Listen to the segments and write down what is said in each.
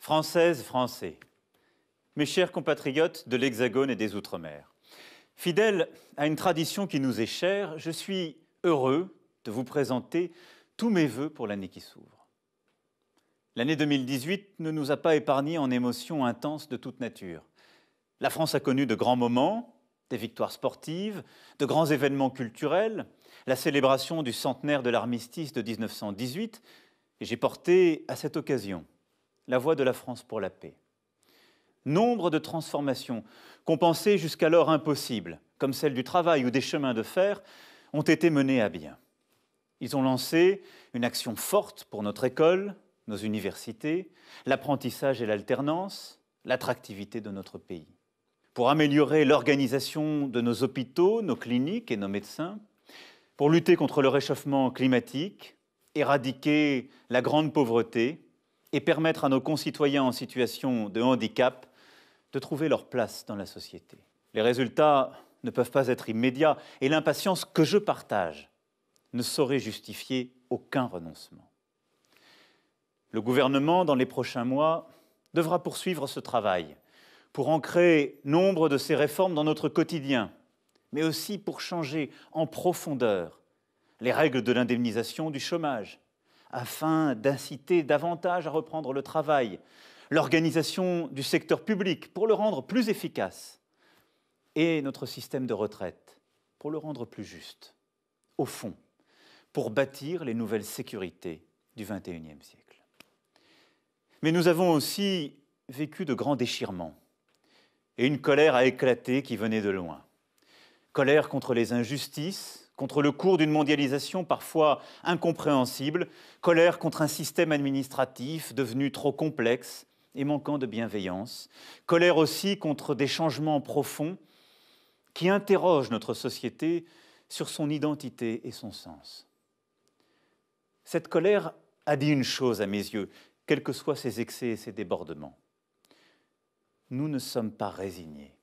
Françaises, Français, mes chers compatriotes de l'Hexagone et des Outre-mer, fidèle à une tradition qui nous est chère, je suis heureux de vous présenter tous mes voeux pour l'année qui s'ouvre. L'année 2018 ne nous a pas épargnés en émotions intenses de toute nature. La France a connu de grands moments, des victoires sportives, de grands événements culturels, la célébration du centenaire de l'armistice de 1918, et j'ai porté à cette occasion la voie de la France pour la paix. Nombre de transformations qu'on pensait jusqu'alors impossibles, comme celle du travail ou des chemins de fer, ont été menées à bien. Ils ont lancé une action forte pour notre école, nos universités, l'apprentissage et l'alternance, l'attractivité de notre pays. Pour améliorer l'organisation de nos hôpitaux, nos cliniques et nos médecins, pour lutter contre le réchauffement climatique, éradiquer la grande pauvreté, et permettre à nos concitoyens en situation de handicap de trouver leur place dans la société. Les résultats ne peuvent pas être immédiats et l'impatience que je partage ne saurait justifier aucun renoncement. Le gouvernement, dans les prochains mois, devra poursuivre ce travail pour ancrer nombre de ces réformes dans notre quotidien, mais aussi pour changer en profondeur les règles de l'indemnisation du chômage, afin d'inciter davantage à reprendre le travail, l'organisation du secteur public pour le rendre plus efficace, et notre système de retraite pour le rendre plus juste, au fond, pour bâtir les nouvelles sécurités du XXIe siècle. Mais nous avons aussi vécu de grands déchirements, et une colère a éclaté qui venait de loin. Colère contre les injustices, contre le cours d'une mondialisation parfois incompréhensible, colère contre un système administratif devenu trop complexe et manquant de bienveillance, colère aussi contre des changements profonds qui interrogent notre société sur son identité et son sens. Cette colère a dit une chose à mes yeux, quels que soient ses excès et ses débordements. Nous ne sommes pas résignés.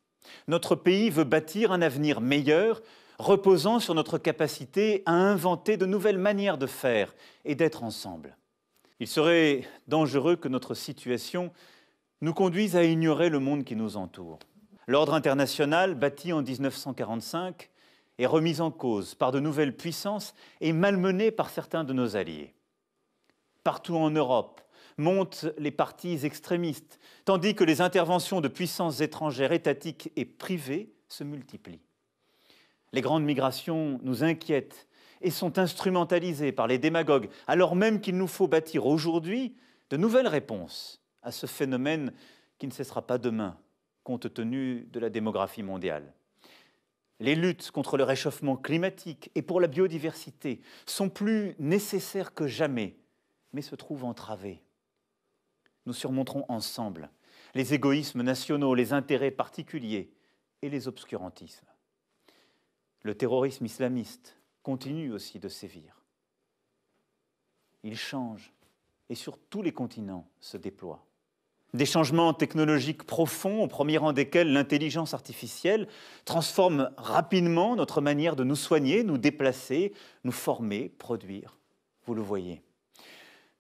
Notre pays veut bâtir un avenir meilleur reposant sur notre capacité à inventer de nouvelles manières de faire et d'être ensemble. Il serait dangereux que notre situation nous conduise à ignorer le monde qui nous entoure. L'ordre international, bâti en 1945, est remis en cause par de nouvelles puissances et malmené par certains de nos alliés. Partout en Europe montent les partis extrémistes, tandis que les interventions de puissances étrangères étatiques et privées se multiplient. Les grandes migrations nous inquiètent et sont instrumentalisées par les démagogues, alors même qu'il nous faut bâtir aujourd'hui de nouvelles réponses à ce phénomène qui ne cessera pas demain, compte tenu de la démographie mondiale. Les luttes contre le réchauffement climatique et pour la biodiversité sont plus nécessaires que jamais, mais se trouvent entravées. Nous surmonterons ensemble les égoïsmes nationaux, les intérêts particuliers et les obscurantismes le terrorisme islamiste continue aussi de sévir. Il change et sur tous les continents se déploie. Des changements technologiques profonds, au premier rang desquels l'intelligence artificielle, transforme rapidement notre manière de nous soigner, nous déplacer, nous former, produire. Vous le voyez.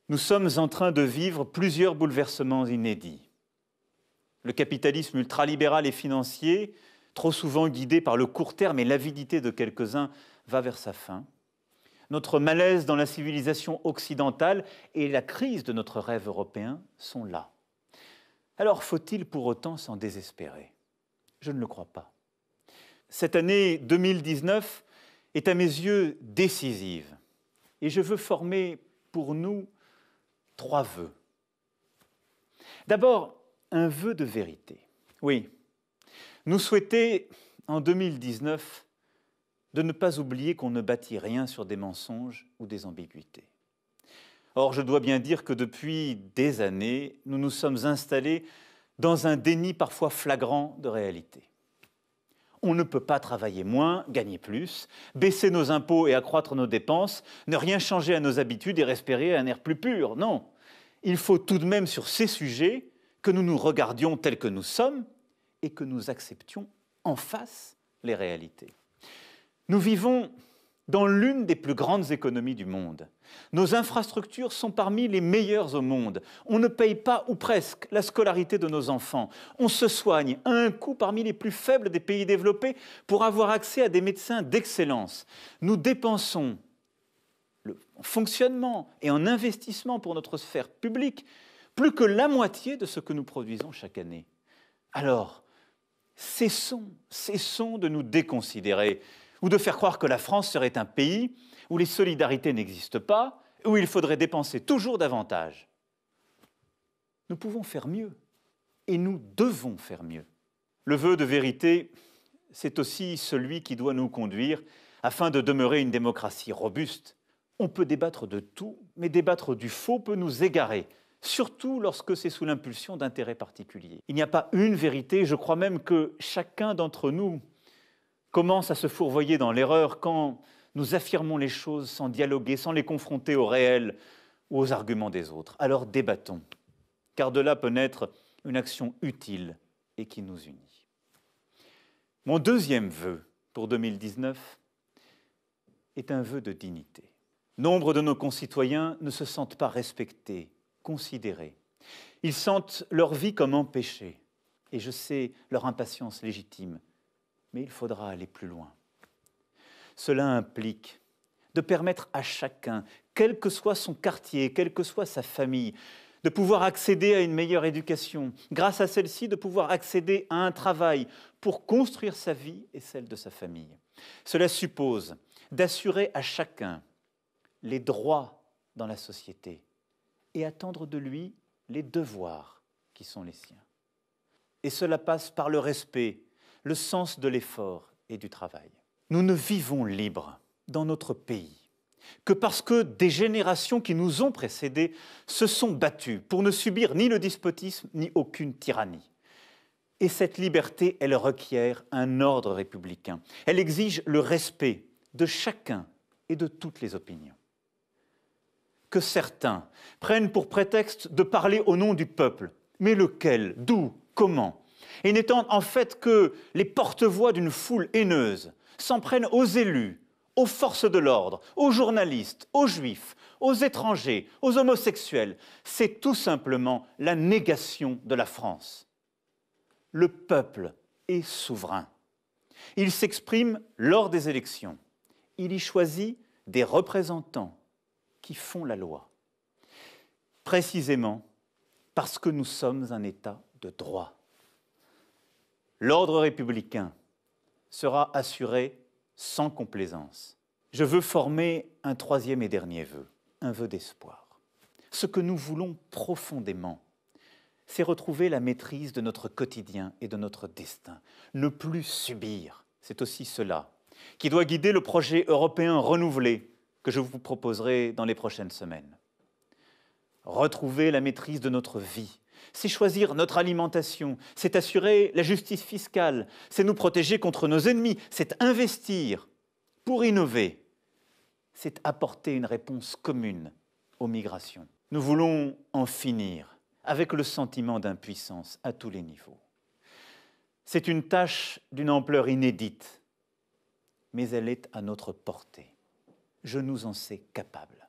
Nous sommes en train de vivre plusieurs bouleversements inédits. Le capitalisme ultralibéral et financier trop souvent guidée par le court terme et l'avidité de quelques-uns, va vers sa fin. Notre malaise dans la civilisation occidentale et la crise de notre rêve européen sont là. Alors faut-il pour autant s'en désespérer Je ne le crois pas. Cette année 2019 est à mes yeux décisive et je veux former pour nous trois vœux. D'abord, un vœu de vérité. Oui, nous souhaiter en 2019 de ne pas oublier qu'on ne bâtit rien sur des mensonges ou des ambiguïtés. Or, je dois bien dire que depuis des années, nous nous sommes installés dans un déni parfois flagrant de réalité. On ne peut pas travailler moins, gagner plus, baisser nos impôts et accroître nos dépenses, ne rien changer à nos habitudes et respirer un air plus pur. Non, il faut tout de même sur ces sujets que nous nous regardions tels que nous sommes et que nous acceptions en face les réalités. Nous vivons dans l'une des plus grandes économies du monde. Nos infrastructures sont parmi les meilleures au monde. On ne paye pas, ou presque, la scolarité de nos enfants. On se soigne à un coût parmi les plus faibles des pays développés pour avoir accès à des médecins d'excellence. Nous dépensons en fonctionnement et en investissement pour notre sphère publique plus que la moitié de ce que nous produisons chaque année. Alors, Cessons, cessons de nous déconsidérer ou de faire croire que la France serait un pays où les solidarités n'existent pas, où il faudrait dépenser toujours davantage. Nous pouvons faire mieux et nous devons faire mieux. Le vœu de vérité, c'est aussi celui qui doit nous conduire afin de demeurer une démocratie robuste. On peut débattre de tout, mais débattre du faux peut nous égarer surtout lorsque c'est sous l'impulsion d'intérêts particuliers. Il n'y a pas une vérité, je crois même que chacun d'entre nous commence à se fourvoyer dans l'erreur quand nous affirmons les choses sans dialoguer, sans les confronter au réel ou aux arguments des autres. Alors débattons, car de là peut naître une action utile et qui nous unit. Mon deuxième vœu pour 2019 est un vœu de dignité. Nombre de nos concitoyens ne se sentent pas respectés considérés. Ils sentent leur vie comme empêchée, et je sais leur impatience légitime, mais il faudra aller plus loin. Cela implique de permettre à chacun, quel que soit son quartier, quelle que soit sa famille, de pouvoir accéder à une meilleure éducation, grâce à celle-ci de pouvoir accéder à un travail pour construire sa vie et celle de sa famille. Cela suppose d'assurer à chacun les droits dans la société, et attendre de lui les devoirs qui sont les siens. Et cela passe par le respect, le sens de l'effort et du travail. Nous ne vivons libres dans notre pays que parce que des générations qui nous ont précédés se sont battues pour ne subir ni le despotisme ni aucune tyrannie. Et cette liberté, elle requiert un ordre républicain. Elle exige le respect de chacun et de toutes les opinions que certains prennent pour prétexte de parler au nom du peuple. Mais lequel D'où Comment Et n'étant en fait que les porte-voix d'une foule haineuse, s'en prennent aux élus, aux forces de l'ordre, aux journalistes, aux juifs, aux étrangers, aux homosexuels. C'est tout simplement la négation de la France. Le peuple est souverain. Il s'exprime lors des élections. Il y choisit des représentants qui font la loi Précisément parce que nous sommes un État de droit. L'ordre républicain sera assuré sans complaisance. Je veux former un troisième et dernier vœu, un vœu d'espoir. Ce que nous voulons profondément, c'est retrouver la maîtrise de notre quotidien et de notre destin, ne plus subir. C'est aussi cela qui doit guider le projet européen renouvelé que je vous proposerai dans les prochaines semaines. Retrouver la maîtrise de notre vie, c'est choisir notre alimentation, c'est assurer la justice fiscale, c'est nous protéger contre nos ennemis, c'est investir pour innover, c'est apporter une réponse commune aux migrations. Nous voulons en finir avec le sentiment d'impuissance à tous les niveaux. C'est une tâche d'une ampleur inédite, mais elle est à notre portée je nous en sais capable.